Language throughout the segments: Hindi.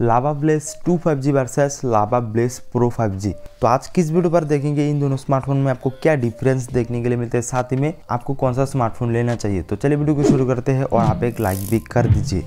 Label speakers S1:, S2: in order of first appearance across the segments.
S1: लावा Blaze two five G versus Lava Blaze Pro five G तो आज किस वीडियो पर देखेंगे इन दोनों स्मार्टफोन में आपको क्या डिफरेंस देखने के लिए मिलते हैं साथ ही में आपको कौन सा स्मार्टफोन लेना चाहिए तो चलिए वीडियो को शुरू करते हैं और आप एक लाइक भी कर दीजिए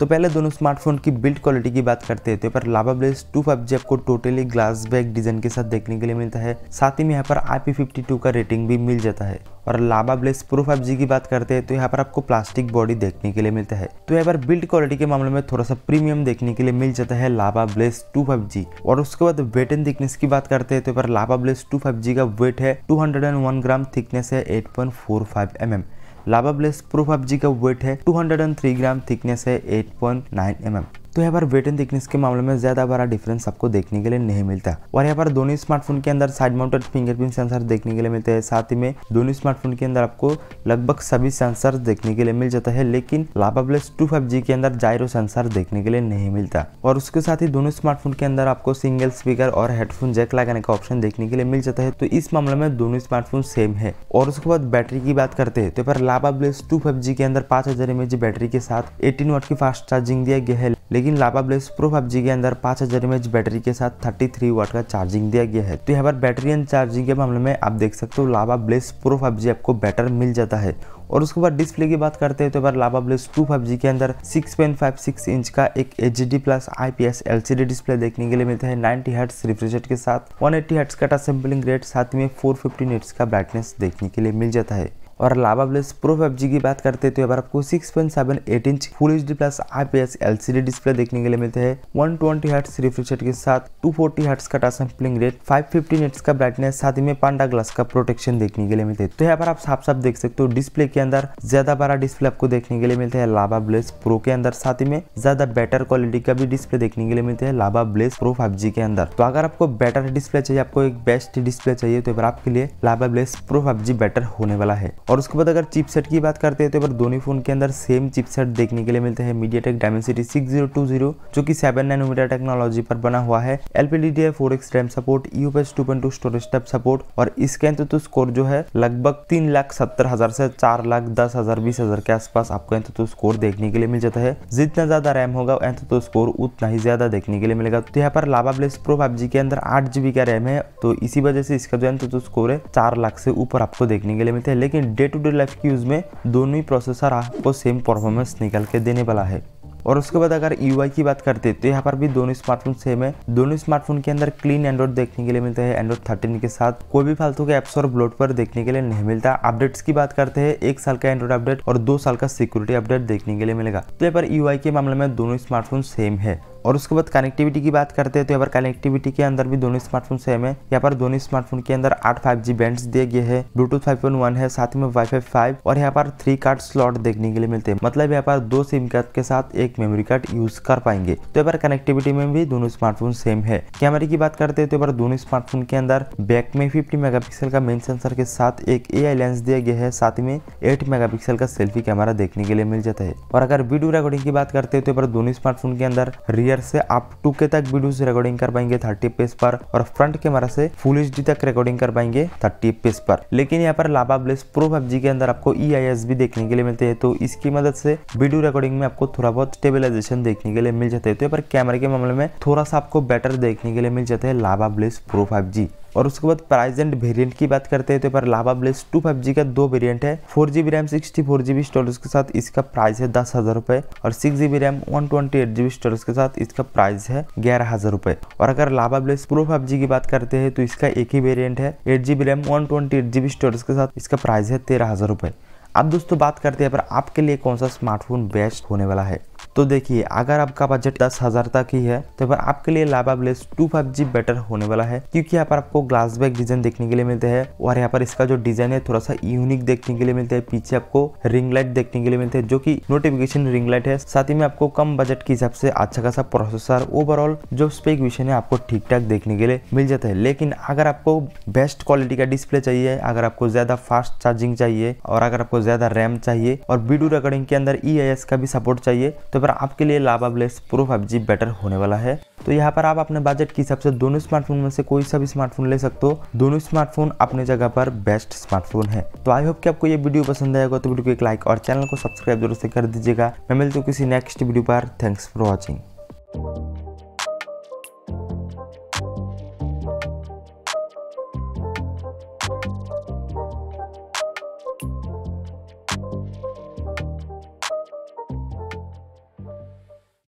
S1: तो पहले दोनों स्मार्टफोन की बिल्ड क्वालिटी की बात करते हैं तो पर लाभा ब्लेस टू फाइव आपको टोटली ग्लास बैक डिजाइन के साथ देखने के लिए मिलता है साथ ही में यहाँ पर आई का रेटिंग भी मिल जाता है और लाभा ब्लेस प्रो फाइव जी की बात करते हैं तो यहाँ पर आपको प्लास्टिक बॉडी देखने के लिए मिलता है तो यहाँ पर बिल्ड क्वालिटी के मामले में थोड़ा सा प्रीमियम देखने के लिए मिल जाता है लाभा ब्लेस टू फाइव जी और उसके बाद वेट एंड थिकनेस की बात करते हैं तो यहाँ पर Lava Blaze two five G का वेट है two hundred and one gram thickness है eight point four five M M Lava Blaze pro of G का वेट है 203 ग्राम थिकनेस है 8.9 पॉइंट mm. तो यहाँ पर वेट एंड थिकनेस के मामले में ज़्यादा बड़ा डिफरेंस आपको देखने के लिए नहीं मिलता और यहाँ पर दोनों स्मार्टफोन के अंदर साइड माउंटेड फिंगरप्रिंट सेंसर देखने के लिए मिलते हैं साथ ही में दोनों स्मार्टफोन के अंदर आपको लगभग सभी सेंसर देखने के लिए मिल जाता है लेकिन प्लस टू के अंदर जायरो सेंसर देखने के लिए नहीं मिलता और उसके साथ ही दोनों स्मार्टफोन के अंदर आपको सिंगल स्पीकर और हेडफोन जैक लगाने का ऑप्शन देखने के लिए मिल जाता है तो इस मामले में दोनों स्मार्टफोन सेम है और उसके बाद बैटरी की बात करते हैं तो यहाँ पर लाभा प्लस टू के अंदर पांच हजार एमएच बैटरी के साथ एटीन वाट की फास्ट चार्जिंग दिया गया है लेकिन लाबा ब्लेस प्रो पबजी के अंदर पाँच हज़ार एम बैटरी के साथ 33 थ्री वाट का चार्जिंग दिया गया है तो यहाँ पर बैटरी एंड चार्जिंग के मामले में आप देख सकते हो लाबा ब्लेस प्रो पबजी आपको बेटर मिल जाता है और उसके बाद डिस्प्ले की बात करते हैं तो बार लाबा ब्लेस टू पबजी के अंदर 6.56 इंच का एक H D plus I P S L C D display देखने के लिए मिलता है नाइनटी हर्ट्स रिफ्रिजरेट के साथ एट्टी हर्ट्स का टच सैम्पलिंग रेट साथ में फोर फिफ्टी का ब्राइटनेस देखने के लिए मिल जाता है और Lava plus Pro five G की बात करते तो यहाँ पर आपको six point seven eight inch full H D plus I P S L C D display देखने के लिए मिलते हैं वन ट्वेंटी हर्ट्स रिफ्रेशर के साथ टू फोर्टी हर्ट्स का touch rate five fifty nits का ब्राइटनेस साथ ही में पांडा ग्लास का प्रोटेक्शन देखने के लिए मिलते हैं तो यहाँ पर आप साफ साफ देख सकते हो डिस्प्ले के अंदर ज्यादा बड़ा डिस्प्ले आपको देखने के लिए मिलता है लाभा ब्लेस प्रो के अंदर साथ ही में ज्यादा बेटर क्वालिटी का भी डिस्प्ले देखने के लिए मिलते हैं लाभा ब्लेस प्रो फाइव जी के अंदर तो अगर आपको बेटर डिस्प्ले चाहिए आपको एक बेस्ट डिस्प्ले चाहिए तो आपके लिए Lava Blaze Pro five G better होने वाला है और उसके बाद अगर चिपसेट की बात करते हैं तो दोनों फोन के अंदर सेम चिपसेट देखने के लिए मिलते हैं MediaTek Dimensity six zero two zero जो कि सेवन नैनोमीटर टेक्नोलॉजी पर बना हुआ है LPD four X RAM support U two point two storage type support और इसके अंत तो स्कोर जो है लगभग तीन लाख सत्तर हजार से चार लाख दस हजार बीस हजार के आसपास आपको एंत तो स्कोर देखने के लिए मिल जाता है जितना ज्यादा रैम होगा एंत तो स्कोर उतना ही ज्यादा देखने के लिए मिलेगा तो यहाँ पर लाभा ब्लेस प्रो जी के अंदर आठ जीबी का रैम है तो इसी वजह से इसका जो एंत तो स्कोर है चार लाख से ऊपर आपको देखने के लिए मिलता है लेकिन डे टू डे लाइफ के यूज़ में दोनों ही प्रोसेसर आपको सेम परफॉर्मेंस निकल के देने वाला है और उसके बाद अगर यू की बात करते हैं तो यहाँ पर भी दोनों स्मार्टफोन सेम है दोनों स्मार्टफोन के अंदर क्लीन एंड्रॉइड देखने के लिए मिलते हैं एंड्रॉइड थर्टीन के साथ कोई भी फालतू के एप्स और ब्लोट पर देखने के लिए नहीं मिलता अपडेट्स की बात करते हैं एक साल का एंड्रॉइड अपडेट और दो साल का सिक्योरिटी अपडेट देखने के लिए मिलेगा तो यहाँ पर यू के मामले में दोनों स्मार्टफोन सेम है और उसके बाद कनेक्टिविटी की बात करते हैं तो यहाँ पर कनेक्टिविटी के अंदर भी दोनों स्मार्टफोन सेम है यहाँ पर दोनों स्मार्टफोन के अंदर आठ फाइव जी बैंड दिए गए हैं ब्लूटूथ फाइव है साथ में वाईफाई फाइव और यहाँ पर थ्री कार्ड स्लॉट देखने के लिए मिलते हैं मतलब यहाँ पर दो सिम कार्ड के साथ एक मेमोरी कार्ड यूज कर पाएंगे तो यहाँ पर कनेक्टिविटी में भी दोनों स्मार्टफोन सेम है कैमरे की बात करते हैं तो यहाँ पर दोनों स्मार्टफोन के अंदर बैक में फिफ्टी पिक्सल का मेन सेंसर के साथ एक ए लेंस दिया गया है साथ में एट पिक्सल का सेल्फी कैमरा देखने के लिए मिल जाता है और अगर वीडियो रिकॉर्डिंग की बात करते हैं तो यहाँ पर दोनों स्मार्टफोन के अंदर रियर रियर से आप 2K तक वीडियोस रिकॉर्डिंग कर पाएंगे 30 पेज पर और फ्रंट कैमरा से फुल एच तक रिकॉर्डिंग कर पाएंगे 30 पेज पर लेकिन यहाँ पर लाभा ब्लेस प्रो पबजी के अंदर आपको ई e भी देखने के लिए मिलते हैं तो इसकी मदद से वीडियो रिकॉर्डिंग में आपको थोड़ा बहुत स्टेबिलाईजेशन देखने के लिए मिल जाते हैं तो यहाँ पर कैमरे के मामले में थोड़ा सा आपको बेटर देखने के लिए मिल जाते हैं लाभा ब्लेस प्रो फाइव और उसके बाद प्राइजेंट एंड वेरियंट की बात करते हैं तो पर Lava Blaze two five G का दो वेरियंट है four G B RAM sixty four G B storage के साथ इसका प्राइस है दस हज़ार रुपए और six G B RAM one twenty eight G B storage के साथ इसका प्राइस है ग्यारह हज़ार रुपए और अगर Lava Blaze Pro five G की बात करते हैं तो इसका एक ही वेरियंट है eight G B RAM one twenty eight G B storage के साथ इसका प्राइस है तेरह हज़ार रुपए अब दोस्तों बात करते हैं पर आपके लिए कौन सा स्मार्टफोन बेस्ट होने वाला है तो देखिए अगर आपका बजट दस हज़ार तक ही है तो फिर आपके लिए Lava Blaze Blaze two five G better होने वाला है क्योंकि यहाँ पर आपको ग्लास बैक डिजाइन देखने के लिए मिलते हैं और यहाँ पर इसका जो डिजाइन है थोड़ा सा यूनिक देखने के लिए मिलता है पीछे आपको रिंग लाइट देखने के लिए मिलते हैं जो की नोटिफिकेशन रिंग लाइट है साथ ही में आपको कम बजट के हिसाब से अच्छा खासा प्रोसेसर ओवरऑल जो स्पेक विषय है आपको ठीक ठाक देखने के लिए मिल जाता है लेकिन अगर आपको बेस्ट क्वालिटी का डिस्प्ले चाहिए अगर आपको ज्यादा फास्ट चार्जिंग चाहिए और अगर आपको ज्यादा रैम चाहिए और वीडियो रिकॉर्डिंग के अंदर ई e का भी सपोर्ट चाहिए तो तो पर आपके लिए Lava Blaze Pro five better होने वाला है तो यहाँ पर आप अपने बजट के हिसाब से दोनों स्मार्टफोन में से कोई सा भी स्मार्टफोन ले सकते हो दोनों स्मार्टफोन अपने जगह पर बेस्ट स्मार्टफोन है तो आई होप कि आपको ये वीडियो पसंद आएगा तो वीडियो को एक लाइक और चैनल को सब्सक्राइब जरूर से कर दीजिएगा मैं मिलती हूँ किसी नेक्स्ट वीडियो पर थैंक्स फॉर वॉचिंग